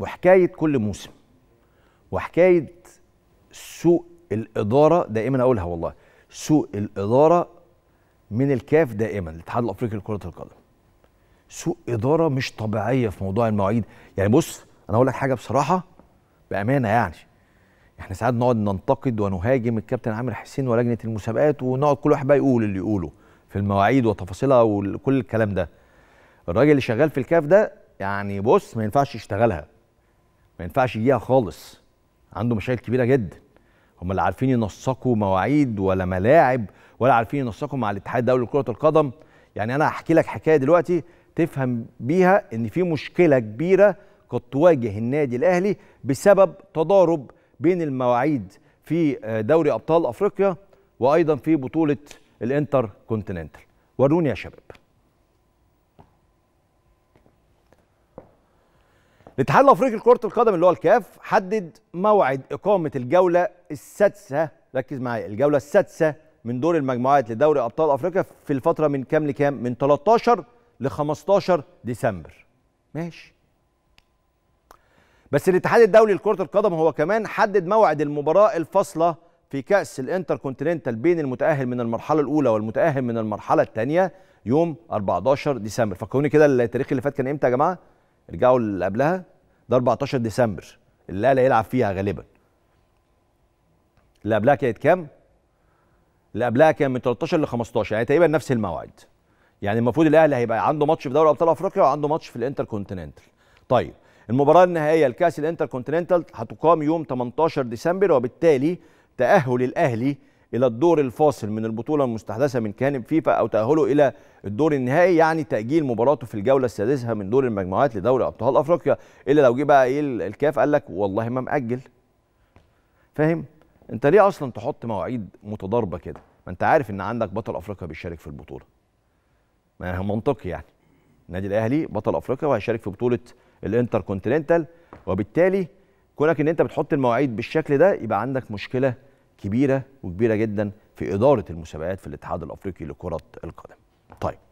وحكايه كل موسم وحكايه سوء الاداره دائما اقولها والله سوء الاداره من الكاف دائما الاتحاد الافريقي لكره القدم سوء اداره مش طبيعيه في موضوع المواعيد يعني بص انا اقول لك حاجه بصراحه بامانه يعني احنا ساعات نقعد ننتقد ونهاجم الكابتن عامر حسين ولجنه المسابقات ونقعد كل واحد بقى يقول اللي يقوله في المواعيد وتفاصيلها وكل الكلام ده الراجل اللي شغال في الكاف ده يعني بص ما ينفعش يشتغلها ما ينفعش يجيها خالص عنده مشاكل كبيره جدا هم اللي عارفين ينسقوا مواعيد ولا ملاعب ولا عارفين ينسقوا مع الاتحاد الدولي لكره القدم يعني انا هحكي لك حكايه دلوقتي تفهم بيها ان في مشكله كبيره قد تواجه النادي الاهلي بسبب تضارب بين المواعيد في دوري ابطال افريقيا وايضا في بطوله الانتر كونتيننتال وروني يا شباب الاتحاد الافريقي لكره القدم اللي هو الكاف حدد موعد اقامه الجوله السادسه ركز معايا الجوله السادسه من دور المجموعات لدوري ابطال افريقيا في الفتره من كام لكام من 13 ل 15 ديسمبر ماشي بس الاتحاد الدولي لكره القدم هو كمان حدد موعد المباراه الفاصله في كاس الانتر كونتيننتال بين المتاهل من المرحله الاولى والمتاهل من المرحله الثانيه يوم 14 ديسمبر فكروني كده التاريخ اللي فات كان امتى يا جماعه ارجعوا اللي قبلها ده 14 ديسمبر اللي الاهلي هيلعب فيها غالبا اللي قبلها كانت كام؟ اللي قبلها كان من 13 ل 15 يعني تقريبا نفس الموعد يعني المفروض الاهلي هيبقى عنده ماتش في دوري ابطال افريقيا وعنده ماتش في الانتر كونتيننتال طيب المباراه النهائيه لكاس الانتر كونتيننتال هتقام يوم 18 ديسمبر وبالتالي تاهل الاهلي الى الدور الفاصل من البطوله المستحدثه من جانب فيفا او تاهله الى الدور النهائي يعني تاجيل مباراته في الجوله السادسه من دور المجموعات لدوري ابطال افريقيا الا لو جه بقى ايه الكاف قال لك والله ما ماجل فاهم انت ليه اصلا تحط مواعيد متضاربه كده ما انت عارف ان عندك بطل افريقيا بيشارك في البطوله ما هو منطقي يعني النادي الاهلي بطل افريقيا وهيشارك في بطوله الانتر كونتيننتال وبالتالي كونك ان انت بتحط المواعيد بالشكل ده يبقى عندك مشكله كبيره وكبيره جدا في اداره المسابقات في الاتحاد الافريقي لكره القدم. طيب